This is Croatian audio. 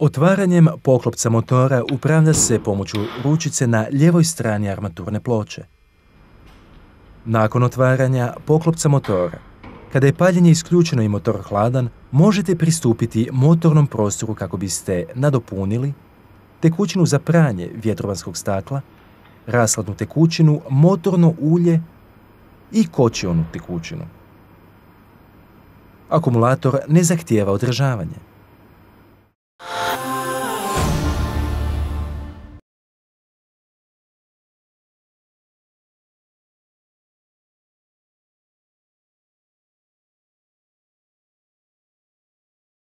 Otvaranjem poklopca motora upravlja se pomoću ručice na ljevoj strani armaturne ploče. Nakon otvaranja poklopca motora, kada je paljenje isključeno i motor hladan, možete pristupiti motornom prostoru kako biste nadopunili tekućinu za pranje vjetrovanskog stakla, rasladnu tekućinu, motorno ulje i kočionu tekućinu. Akumulator ne zahtijeva održavanje.